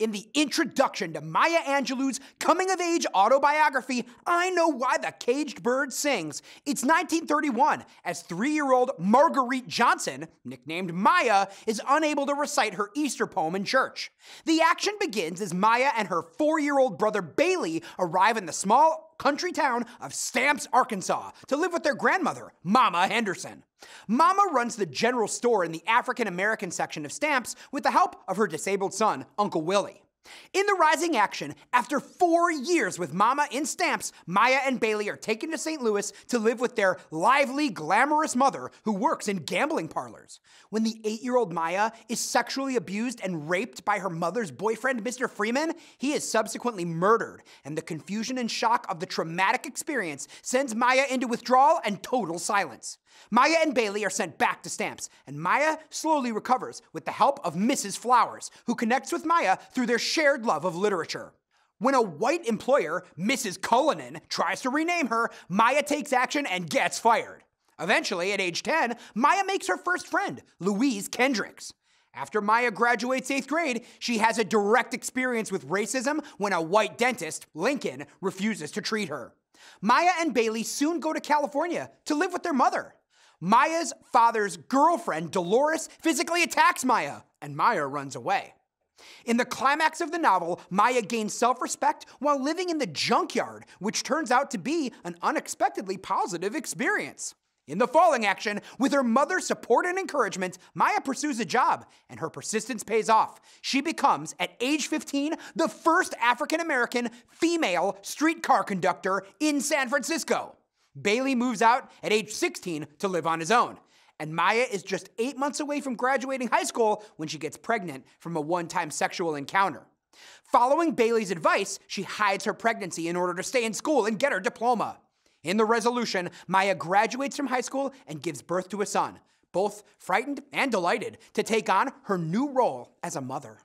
In the introduction to Maya Angelou's coming of age autobiography, I Know Why the Caged Bird Sings, it's 1931 as three year old Marguerite Johnson, nicknamed Maya, is unable to recite her Easter poem in church. The action begins as Maya and her four year old brother Bailey arrive in the small country town of Stamps, Arkansas, to live with their grandmother, Mama Henderson. Mama runs the general store in the African American section of Stamps with the help of her disabled son, Uncle Willie. In the rising action, after four years with Mama in stamps, Maya and Bailey are taken to St. Louis to live with their lively, glamorous mother who works in gambling parlors. When the eight year old Maya is sexually abused and raped by her mother's boyfriend, Mr. Freeman, he is subsequently murdered, and the confusion and shock of the traumatic experience sends Maya into withdrawal and total silence. Maya and Bailey are sent back to Stamps, and Maya slowly recovers with the help of Mrs. Flowers, who connects with Maya through their shared love of literature. When a white employer, Mrs. Cullinan, tries to rename her, Maya takes action and gets fired. Eventually, at age 10, Maya makes her first friend, Louise Kendricks. After Maya graduates eighth grade, she has a direct experience with racism when a white dentist, Lincoln, refuses to treat her. Maya and Bailey soon go to California to live with their mother. Maya's father's girlfriend, Dolores, physically attacks Maya, and Maya runs away. In the climax of the novel, Maya gains self respect while living in the junkyard, which turns out to be an unexpectedly positive experience. In the falling action, with her mother's support and encouragement, Maya pursues a job, and her persistence pays off. She becomes, at age 15, the first African American female streetcar conductor in San Francisco. Bailey moves out at age 16 to live on his own. And Maya is just eight months away from graduating high school when she gets pregnant from a one time sexual encounter. Following Bailey's advice, she hides her pregnancy in order to stay in school and get her diploma. In the resolution, Maya graduates from high school and gives birth to a son, both frightened and delighted to take on her new role as a mother.